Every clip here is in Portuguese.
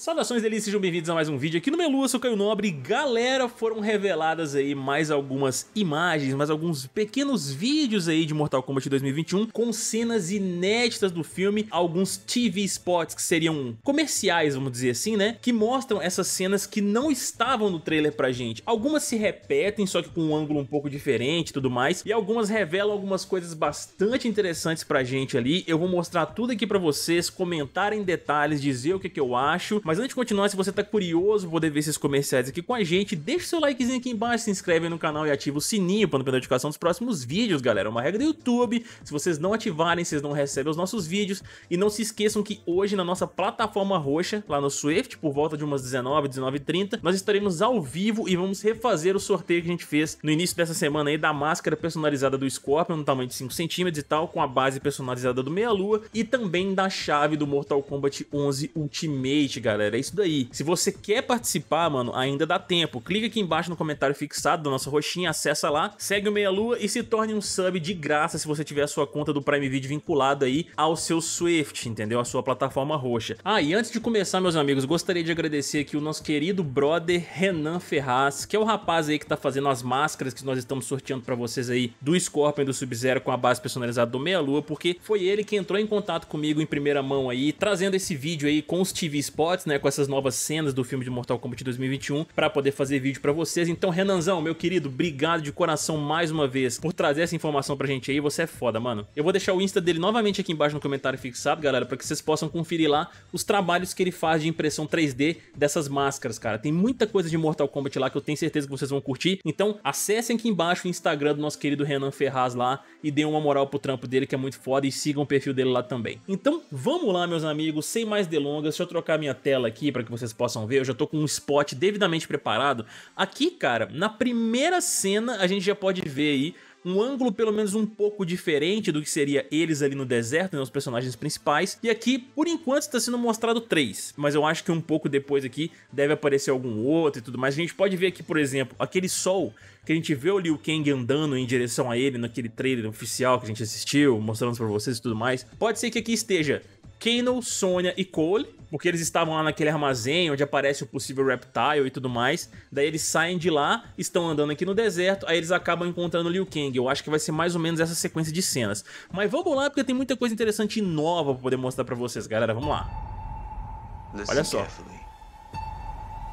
Saudações delícias, sejam bem-vindos a mais um vídeo aqui no Melua, sou Caio Nobre. Galera, foram reveladas aí mais algumas imagens, mais alguns pequenos vídeos aí de Mortal Kombat 2021 com cenas inéditas do filme, alguns TV spots que seriam comerciais, vamos dizer assim, né? Que mostram essas cenas que não estavam no trailer pra gente. Algumas se repetem, só que com um ângulo um pouco diferente e tudo mais, e algumas revelam algumas coisas bastante interessantes pra gente ali. Eu vou mostrar tudo aqui pra vocês, comentar em detalhes, dizer o que, que eu acho, mas antes de continuar, se você tá curioso pra poder ver esses comerciais aqui com a gente, deixa o seu likezinho aqui embaixo, se inscreve no canal e ativa o sininho para não perder a notificação dos próximos vídeos, galera. É uma regra do YouTube, se vocês não ativarem, vocês não recebem os nossos vídeos. E não se esqueçam que hoje na nossa plataforma roxa, lá no Swift, por volta de umas 19, 19h30, nós estaremos ao vivo e vamos refazer o sorteio que a gente fez no início dessa semana aí da máscara personalizada do Scorpion, no tamanho de 5cm e tal, com a base personalizada do Meia Lua e também da chave do Mortal Kombat 11 Ultimate, galera galera. É isso daí. Se você quer participar, mano, ainda dá tempo. Clica aqui embaixo no comentário fixado da nossa roxinha, acessa lá, segue o Meia Lua e se torne um sub de graça se você tiver a sua conta do Prime Video vinculada aí ao seu Swift, entendeu? A sua plataforma roxa. Ah, e antes de começar, meus amigos, gostaria de agradecer aqui o nosso querido brother Renan Ferraz, que é o rapaz aí que tá fazendo as máscaras que nós estamos sorteando para vocês aí do Scorpion do Sub-Zero com a base personalizada do Meia Lua, porque foi ele que entrou em contato comigo em primeira mão aí, trazendo esse vídeo aí com os TV Spots, né? né, com essas novas cenas do filme de Mortal Kombat 2021 para poder fazer vídeo para vocês. Então, Renanzão, meu querido, obrigado de coração mais uma vez por trazer essa informação pra gente aí. Você é foda, mano. Eu vou deixar o Insta dele novamente aqui embaixo no comentário fixado, galera, para que vocês possam conferir lá os trabalhos que ele faz de impressão 3D dessas máscaras, cara. Tem muita coisa de Mortal Kombat lá que eu tenho certeza que vocês vão curtir. Então, acessem aqui embaixo o Instagram do nosso querido Renan Ferraz lá e deem uma moral pro trampo dele que é muito foda e sigam o perfil dele lá também. Então, vamos lá, meus amigos, sem mais delongas, deixa eu trocar minha tela tela aqui para que vocês possam ver. Eu já tô com um spot devidamente preparado. Aqui, cara, na primeira cena a gente já pode ver aí um ângulo pelo menos um pouco diferente do que seria eles ali no deserto, né, os personagens principais. E aqui, por enquanto, está sendo mostrado três, mas eu acho que um pouco depois aqui deve aparecer algum outro e tudo mais. A gente pode ver aqui, por exemplo, aquele sol que a gente vê o Liu Kang andando em direção a ele naquele trailer oficial que a gente assistiu, mostrando para vocês e tudo mais. Pode ser que aqui esteja Kano, Sonya e Cole, porque eles estavam lá naquele armazém onde aparece o possível Reptile e tudo mais. Daí eles saem de lá, estão andando aqui no deserto, aí eles acabam encontrando Liu Kang. Eu acho que vai ser mais ou menos essa sequência de cenas. Mas vamos lá, porque tem muita coisa interessante e nova pra poder mostrar pra vocês, galera. Vamos lá. Olha só.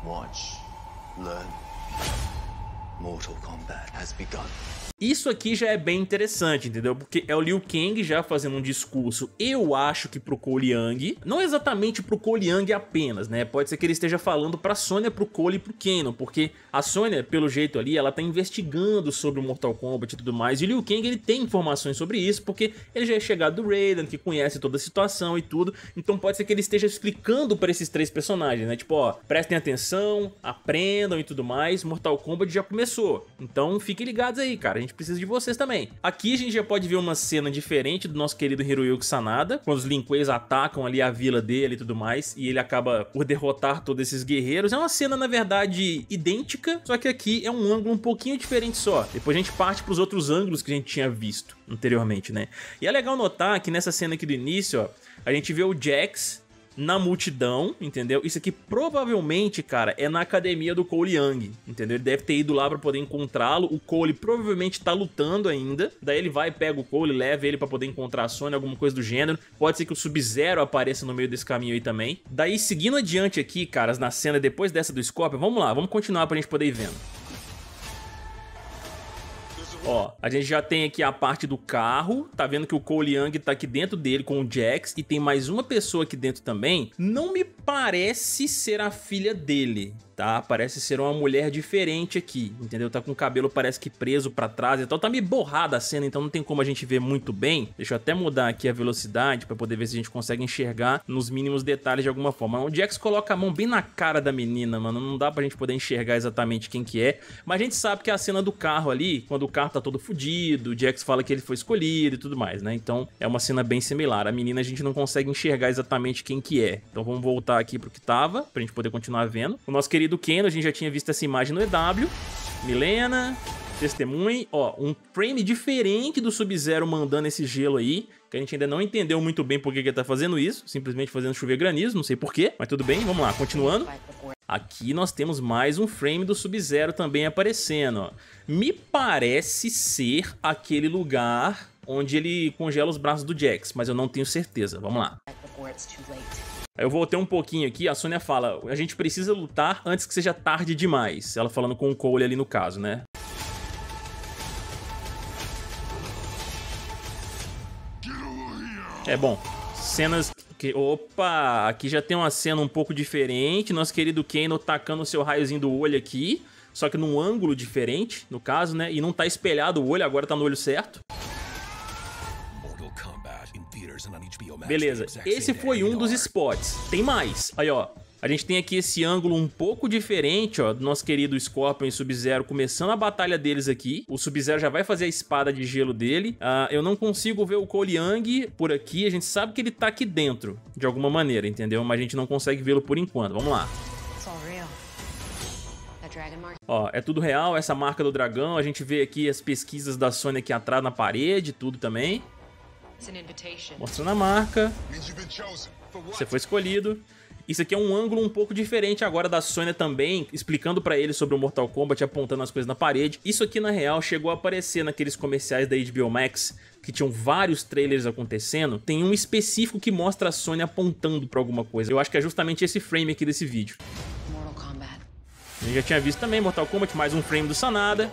Watch, learn, Mortal Kombat has begun. Isso aqui já é bem interessante, entendeu? Porque é o Liu Kang já fazendo um discurso, eu acho que pro Cole Yang, não exatamente pro Cole Yang apenas, né? Pode ser que ele esteja falando pra Sônia, pro Cole e pro Kenon, porque a Sônia, pelo jeito ali, ela tá investigando sobre o Mortal Kombat e tudo mais, e o Liu Kang, ele tem informações sobre isso, porque ele já é chegado do Raiden, que conhece toda a situação e tudo, então pode ser que ele esteja explicando pra esses três personagens, né? Tipo, ó, prestem atenção, aprendam e tudo mais, Mortal Kombat já começou começou. Então fiquem ligados aí, cara. A gente precisa de vocês também. Aqui a gente já pode ver uma cena diferente do nosso querido Hiroyuki Sanada, quando os Linquês atacam ali a vila dele e tudo mais, e ele acaba por derrotar todos esses guerreiros. É uma cena, na verdade, idêntica, só que aqui é um ângulo um pouquinho diferente só. Depois a gente parte para os outros ângulos que a gente tinha visto anteriormente, né? E é legal notar que nessa cena aqui do início, ó, a gente vê o Jax na multidão, entendeu? Isso aqui provavelmente, cara, é na academia do Cole Young, entendeu? Ele deve ter ido lá para poder encontrá-lo. O Cole provavelmente tá lutando ainda. Daí ele vai, pega o Cole, leva ele para poder encontrar a Sony, alguma coisa do gênero. Pode ser que o Sub-Zero apareça no meio desse caminho aí também. Daí, seguindo adiante aqui, caras, na cena depois dessa do Scorpion, vamos lá, vamos continuar pra gente poder ir vendo. Ó, a gente já tem aqui a parte do carro. Tá vendo que o Cole Young tá aqui dentro dele com o Jax. E tem mais uma pessoa aqui dentro também. Não me parece ser a filha dele tá? Parece ser uma mulher diferente aqui, entendeu? Tá com o cabelo parece que preso para trás e tal. Tá meio borrada a cena, então não tem como a gente ver muito bem. Deixa eu até mudar aqui a velocidade para poder ver se a gente consegue enxergar nos mínimos detalhes de alguma forma. O Jax coloca a mão bem na cara da menina, mano. Não dá pra gente poder enxergar exatamente quem que é. Mas a gente sabe que é a cena do carro ali, quando o carro tá todo fudido, o Jax fala que ele foi escolhido e tudo mais, né? Então é uma cena bem similar. A menina a gente não consegue enxergar exatamente quem que é. Então vamos voltar aqui pro que tava, pra gente poder continuar vendo. O nosso querido ali do Ken, a gente já tinha visto essa imagem no EW. Milena, Testemunha, ó, um frame diferente do Sub-Zero mandando esse gelo aí, que a gente ainda não entendeu muito bem por que, ele tá fazendo isso, simplesmente fazendo chover granizo, não sei porquê, mas tudo bem, vamos lá, continuando. Aqui nós temos mais um frame do Sub-Zero também aparecendo, ó. Me parece ser aquele lugar onde ele congela os braços do Jax, mas eu não tenho certeza, vamos lá. Eu voltei um pouquinho aqui, a Sônia fala: a gente precisa lutar antes que seja tarde demais. Ela falando com o Cole ali no caso, né? É bom. Cenas que. Opa! Aqui já tem uma cena um pouco diferente. Nosso querido Kano tacando o seu raiozinho do olho aqui. Só que num ângulo diferente, no caso, né? E não tá espelhado o olho, agora tá no olho certo. Beleza, esse foi um dos spots. Tem mais. Aí, ó. A gente tem aqui esse ângulo um pouco diferente, ó, do nosso querido Scorpion e Sub-Zero começando a batalha deles aqui. O Sub-Zero já vai fazer a espada de gelo dele. Uh, eu não consigo ver o Cole Yang por aqui, a gente sabe que ele tá aqui dentro, de alguma maneira, entendeu? Mas a gente não consegue vê-lo por enquanto, vamos lá. Ó, é tudo real, essa marca do dragão, a gente vê aqui as pesquisas da Sony aqui atrás na parede, tudo também. Mostrando a marca. Você foi escolhido. Isso aqui é um ângulo um pouco diferente agora da Sony também, explicando para ele sobre o Mortal Kombat, apontando as coisas na parede. Isso aqui, na real, chegou a aparecer naqueles comerciais da HBO Max, que tinham vários trailers acontecendo. Tem um específico que mostra a Sony apontando para alguma coisa. Eu acho que é justamente esse frame aqui desse vídeo. gente já tinha visto também Mortal Kombat, mais um frame do Sanada.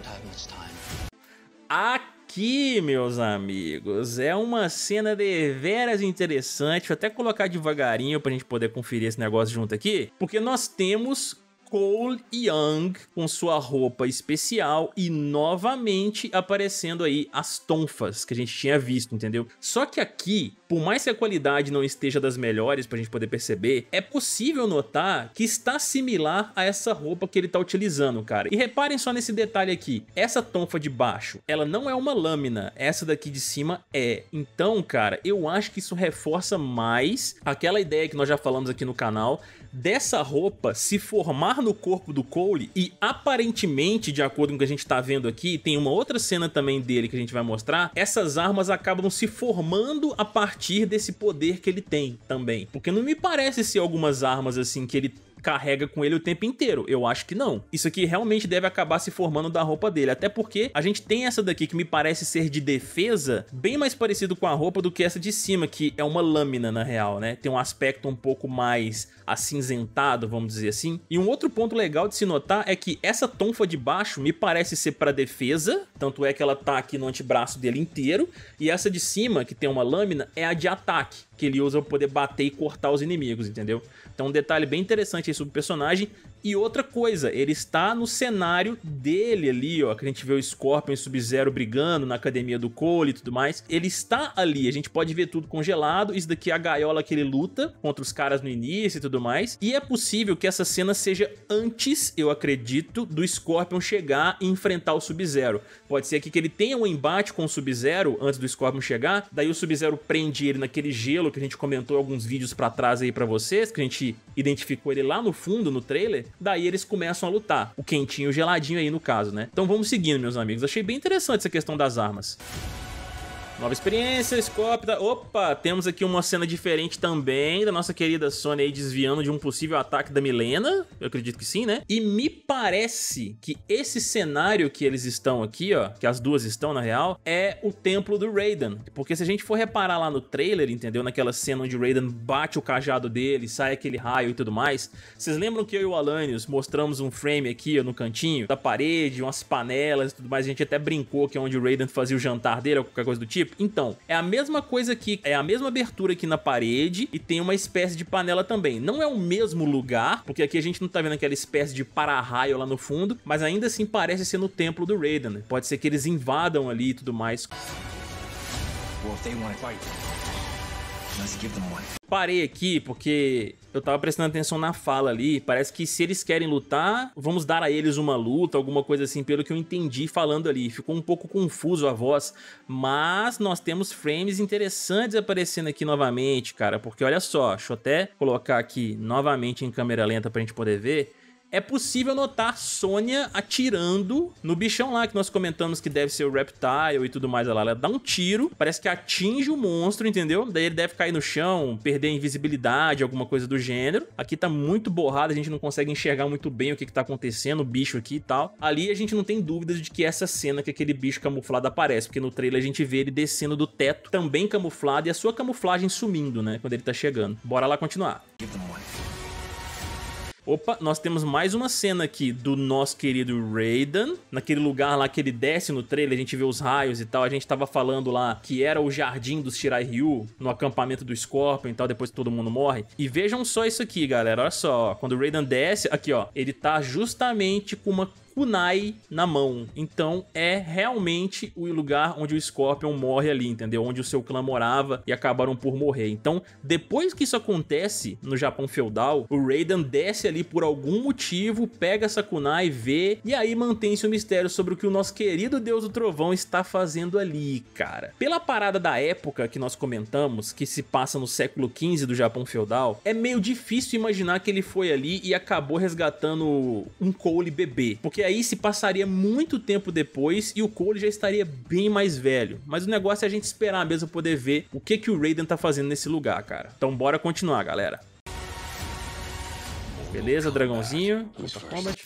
Aqui aqui, meus amigos, é uma cena de veras interessante. Vou até colocar devagarinho pra gente poder conferir esse negócio junto aqui, porque nós temos Cole Young com sua roupa especial e novamente aparecendo aí as tonfas que a gente tinha visto, entendeu? Só que aqui, por mais que a qualidade não esteja das melhores pra gente poder perceber, é possível notar que está similar a essa roupa que ele tá utilizando, cara. E reparem só nesse detalhe aqui, essa tonfa de baixo, ela não é uma lâmina, essa daqui de cima é. Então, cara, eu acho que isso reforça mais aquela ideia que nós já falamos aqui no canal dessa roupa se formar no corpo do Cole e aparentemente, de acordo com o que a gente tá vendo aqui, tem uma outra cena também dele que a gente vai mostrar, essas armas acabam se formando a partir desse poder que ele tem também. Porque não me parece ser algumas armas assim que ele carrega com ele o tempo inteiro. Eu acho que não. Isso aqui realmente deve acabar se formando da roupa dele, até porque a gente tem essa daqui que me parece ser de defesa, bem mais parecido com a roupa do que essa de cima, que é uma lâmina na real, né? Tem um aspecto um pouco mais acinzentado, vamos dizer assim. E um outro ponto legal de se notar é que essa tonfa de baixo me parece ser para defesa, tanto é que ela tá aqui no antebraço dele inteiro, e essa de cima, que tem uma lâmina, é a de ataque, que ele usa para poder bater e cortar os inimigos, entendeu? Então um detalhe bem interessante sobre o personagem, e outra coisa, ele está no cenário dele ali, ó, que a gente vê o Scorpion e Sub-Zero brigando na academia do Cole e tudo mais. Ele está ali, a gente pode ver tudo congelado, isso daqui é a gaiola que ele luta contra os caras no início e tudo mais. E é possível que essa cena seja antes, eu acredito, do Scorpion chegar e enfrentar o Sub-Zero. Pode ser aqui que ele tenha um embate com o Sub-Zero antes do Scorpion chegar, daí o Sub-Zero prende ele naquele gelo que a gente comentou alguns vídeos pra trás aí pra vocês, que a gente identificou ele lá no fundo, no trailer, Daí eles começam a lutar. O quentinho e o geladinho aí, no caso, né? Então vamos seguindo, meus amigos. Achei bem interessante essa questão das armas. Nova experiência, Scope. Da... Opa, temos aqui uma cena diferente também da nossa querida Sony aí desviando de um possível ataque da Milena. Eu acredito que sim, né? E me parece que esse cenário que eles estão aqui, ó, que as duas estão na real, é o templo do Raiden. Porque se a gente for reparar lá no trailer, entendeu? Naquela cena onde o Raiden bate o cajado dele, sai aquele raio e tudo mais. Vocês lembram que eu e o Alanios mostramos um frame aqui, ó, no cantinho da parede, umas panelas e tudo mais. A gente até brincou que é onde o Raiden fazia o jantar dele ou qualquer coisa do tipo tipo. Então, é a mesma coisa aqui, é a mesma abertura aqui na parede e tem uma espécie de panela também. Não é o mesmo lugar, porque aqui a gente não tá vendo aquela espécie de para-raio lá no fundo, mas ainda assim parece ser no templo do Raiden. Né? Pode ser que eles invadam ali e tudo mais. Well, Parei aqui porque eu tava prestando atenção na fala ali. Parece que se eles querem lutar, vamos dar a eles uma luta, alguma coisa assim, pelo que eu entendi falando ali. Ficou um pouco confuso a voz, mas nós temos frames interessantes aparecendo aqui novamente, cara. Porque olha só, deixa eu até colocar aqui novamente em câmera lenta pra gente poder ver é possível notar Sônia atirando no bichão lá que nós comentamos que deve ser o Reptile e tudo mais lá. Ela dá um tiro, parece que atinge o monstro, entendeu? Daí ele deve cair no chão, perder a invisibilidade, alguma coisa do gênero. Aqui tá muito borrado, a gente não consegue enxergar muito bem o que, que tá acontecendo, o bicho aqui e tal. Ali a gente não tem dúvidas de que essa cena que aquele bicho camuflado aparece, porque no trailer a gente vê ele descendo do teto, também camuflado, e a sua camuflagem sumindo, né? Quando ele tá chegando. Bora lá continuar. Give them Opa, nós temos mais uma cena aqui do nosso querido Raiden. Naquele lugar lá que ele desce no trailer, a gente vê os raios e tal. A gente tava falando lá que era o jardim dos Shirai Ryu, no acampamento do Scorpion e tal, depois que todo mundo morre. E vejam só isso aqui, galera. Olha só, quando o Raiden desce, aqui ó, ele tá justamente com uma kunai na mão. Então é realmente o lugar onde o Scorpion morre ali, entendeu? Onde o seu clã morava e acabaram por morrer. Então, depois que isso acontece no Japão feudal, o Raiden desce ali por algum motivo, pega essa kunai, vê, e aí mantém-se o mistério sobre o que o nosso querido Deus do Trovão está fazendo ali, cara. Pela parada da época que nós comentamos, que se passa no século XV do Japão feudal, é meio difícil imaginar que ele foi ali e acabou resgatando um Cole bebê, porque e aí se passaria muito tempo depois e o Cole já estaria bem mais velho. Mas o negócio é a gente esperar mesmo poder ver o que, que o Raiden tá fazendo nesse lugar, cara. Então bora continuar, galera. Beleza, dragãozinho.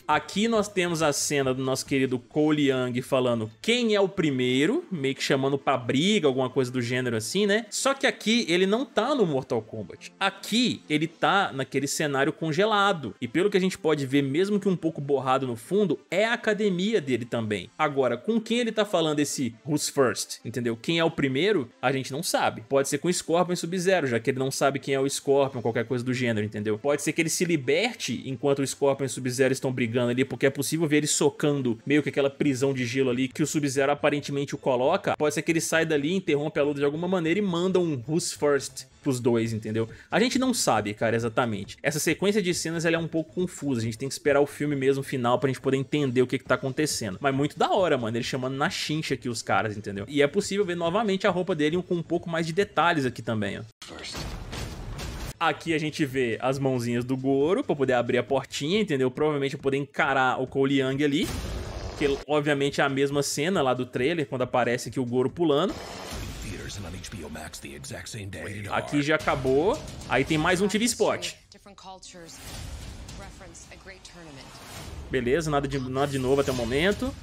Aqui nós temos a cena do nosso querido Cole Young falando quem é o primeiro, meio que chamando pra briga, alguma coisa do gênero assim, né? Só que aqui ele não tá no Mortal Kombat. Aqui ele tá naquele cenário congelado. E pelo que a gente pode ver, mesmo que um pouco borrado no fundo, é a academia dele também. Agora, com quem ele tá falando esse Who's First, entendeu? Quem é o primeiro, a gente não sabe. Pode ser com Scorpion Sub-Zero, já que ele não sabe quem é o Scorpion, qualquer coisa do gênero, entendeu? Pode ser que ele se liberte enquanto o Scorpion e o Sub-Zero estão brigando ali, porque é possível ver ele socando meio que aquela prisão de gelo ali que o Sub-Zero aparentemente o coloca. Pode ser que ele saia dali, interrompe a luta de alguma maneira e manda um Who's First pros dois, entendeu? A gente não sabe, cara, exatamente. Essa sequência de cenas ela é um pouco confusa, a gente tem que esperar o filme mesmo final pra gente poder entender o que que tá acontecendo. Mas muito da hora, mano, ele chamando na chincha aqui os caras, entendeu? E é possível ver novamente a roupa dele com um pouco mais de detalhes aqui também, ó. First. Aqui a gente vê as mãozinhas do Goro pra poder abrir a portinha, entendeu? Provavelmente eu poder encarar o Cole ali. Que obviamente é a mesma cena lá do trailer, quando aparece aqui o Goro pulando. Aqui já acabou. Aí tem mais um TV spot. Beleza, nada de, nada de novo até o momento.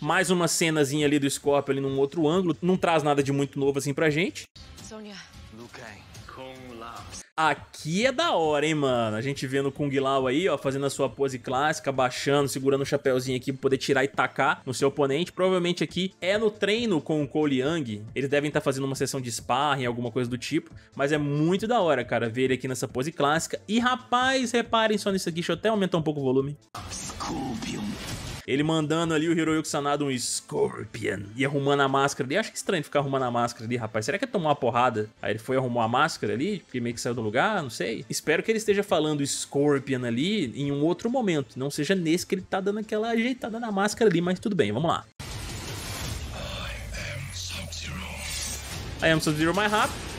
Mais uma cenazinha ali do Scorpio ali num outro ângulo. Não traz nada de muito novo assim pra gente. Aqui é da hora, hein, mano? A gente vendo o Kung Lao aí, ó, fazendo a sua pose clássica, baixando, segurando o chapéuzinho aqui pra poder tirar e tacar no seu oponente. Provavelmente aqui é no treino com o Cole Yang. Eles devem estar tá fazendo uma sessão de sparring, alguma coisa do tipo. Mas é muito da hora, cara, ver ele aqui nessa pose clássica. E, rapaz, reparem só nisso aqui. Deixa eu até aumentar um pouco o volume. Scorpion ele mandando ali o Hiroyuki Sanada um Scorpion e arrumando a máscara ali. Acho que é estranho ficar arrumando a máscara ali, rapaz. Será que ele é tomou uma porrada? Aí ele foi arrumou a máscara ali, porque meio que saiu do lugar, não sei. Espero que ele esteja falando Scorpion ali em um outro momento. Não seja nesse que ele tá dando aquela ajeitada na máscara ali, mas tudo bem, vamos lá. I am Sub-Zero mais rápido.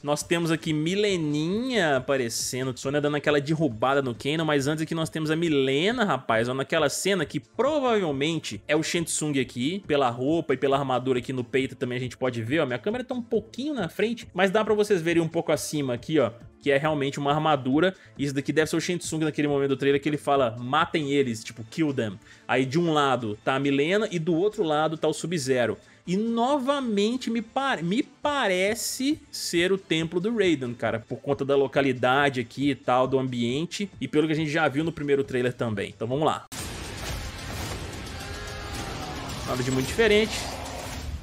Nós temos aqui Mileninha aparecendo, Sônia dando aquela derrubada no Kano, mas antes aqui nós temos a Milena, rapaz, ó, naquela cena que provavelmente é o Shensung aqui, pela roupa e pela armadura aqui no peito também a gente pode ver, ó, minha câmera tá um pouquinho na frente, mas dá pra vocês verem um pouco acima aqui, ó, que é realmente uma armadura. Isso daqui deve ser o Shinsung naquele momento do trailer que ele fala: matem eles, tipo, kill them. Aí de um lado tá a Milena e do outro lado tá o Sub-Zero. E novamente me, par me parece ser o templo do Raiden, cara, por conta da localidade aqui e tal, do ambiente, e pelo que a gente já viu no primeiro trailer também. Então vamos lá. Nada de muito diferente.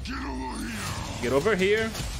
Get over here. Get over here.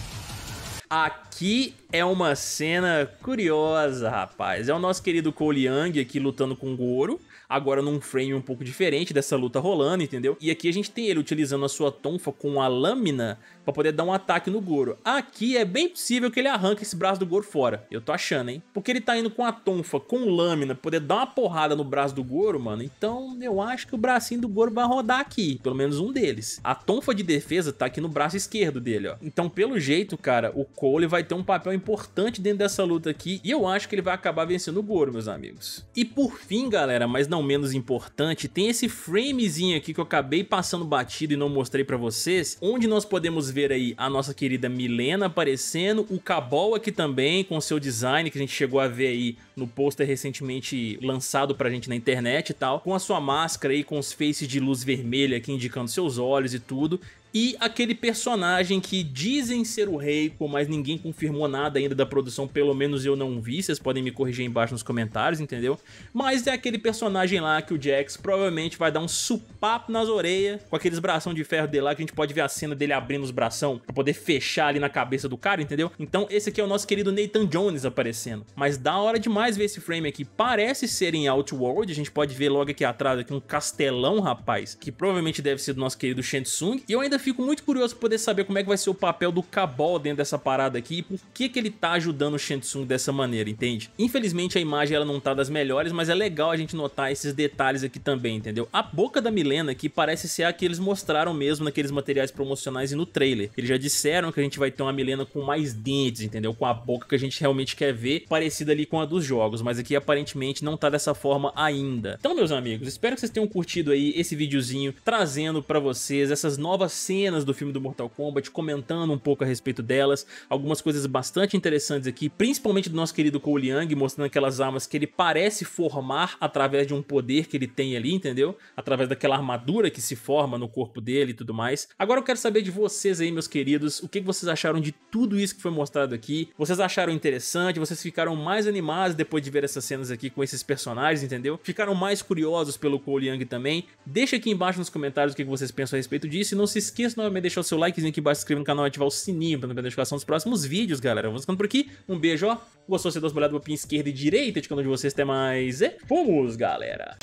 Aqui é uma cena curiosa, rapaz. É o nosso querido Cole Young aqui lutando com o Goro agora num frame um pouco diferente dessa luta rolando, entendeu? E aqui a gente tem ele utilizando a sua tonfa com a lâmina pra poder dar um ataque no Goro. Aqui é bem possível que ele arranque esse braço do Goro fora. Eu tô achando, hein? Porque ele tá indo com a tonfa, com lâmina, pra poder dar uma porrada no braço do Goro, mano. Então eu acho que o bracinho do Goro vai rodar aqui, pelo menos um deles. A tonfa de defesa tá aqui no braço esquerdo dele, ó. Então pelo jeito, cara, o Cole vai ter um papel importante dentro dessa luta aqui e eu acho que ele vai acabar vencendo o Goro, meus amigos. E por fim, galera, mas não não menos importante, tem esse framezinho aqui que eu acabei passando batido e não mostrei pra vocês, onde nós podemos ver aí a nossa querida Milena aparecendo, o Cabal aqui também com seu design que a gente chegou a ver aí no pôster recentemente lançado pra gente na internet e tal, com a sua máscara aí, com os faces de luz vermelha aqui indicando seus olhos e tudo e aquele personagem que dizem ser o Reiko, mas ninguém confirmou nada ainda da produção, pelo menos eu não vi, vocês podem me corrigir aí embaixo nos comentários, entendeu? Mas é aquele personagem lá que o Jax provavelmente vai dar um supapo nas orelhas, com aqueles bração de ferro dele lá, que a gente pode ver a cena dele abrindo os bração pra poder fechar ali na cabeça do cara, entendeu? Então esse aqui é o nosso querido Nathan Jones aparecendo. Mas da hora demais ver esse frame aqui, parece ser em Outworld, a gente pode ver logo aqui atrás aqui um castelão, rapaz, que provavelmente deve ser do nosso querido Shensung, e eu ainda fico muito curioso pra poder saber como é que vai ser o papel do Cabal dentro dessa parada aqui e por que que ele tá ajudando o Shensung dessa maneira, entende? Infelizmente a imagem ela não tá das melhores, mas é legal a gente notar esses detalhes aqui também, entendeu? A boca da Milena que parece ser a que eles mostraram mesmo naqueles materiais promocionais e no trailer. Eles já disseram que a gente vai ter uma Milena com mais dentes, entendeu? Com a boca que a gente realmente quer ver, parecida ali com a dos jogos, mas aqui aparentemente não tá dessa forma ainda. Então, meus amigos, espero que vocês tenham curtido aí esse videozinho, trazendo pra vocês essas novas cenas cenas do filme do Mortal Kombat, comentando um pouco a respeito delas, algumas coisas bastante interessantes aqui, principalmente do nosso querido Cole Yang mostrando aquelas armas que ele parece formar através de um poder que ele tem ali, entendeu? Através daquela armadura que se forma no corpo dele e tudo mais. Agora eu quero saber de vocês aí, meus queridos, o que vocês acharam de tudo isso que foi mostrado aqui? Vocês acharam interessante? Vocês ficaram mais animados depois de ver essas cenas aqui com esses personagens, entendeu? Ficaram mais curiosos pelo Cole Yang também? Deixa aqui embaixo nos comentários o que vocês pensam a respeito disso e não se esqueça isso, novamente deixar o seu likezinho aqui embaixo, se inscreva no canal e ativar o sininho para não perder a notificação dos próximos vídeos, galera. Vamos ficando por aqui. Um beijo, ó. Gostou? Você dá uma olhada pra esquerda e direita de quando de vocês. tem mais. E fomos, galera.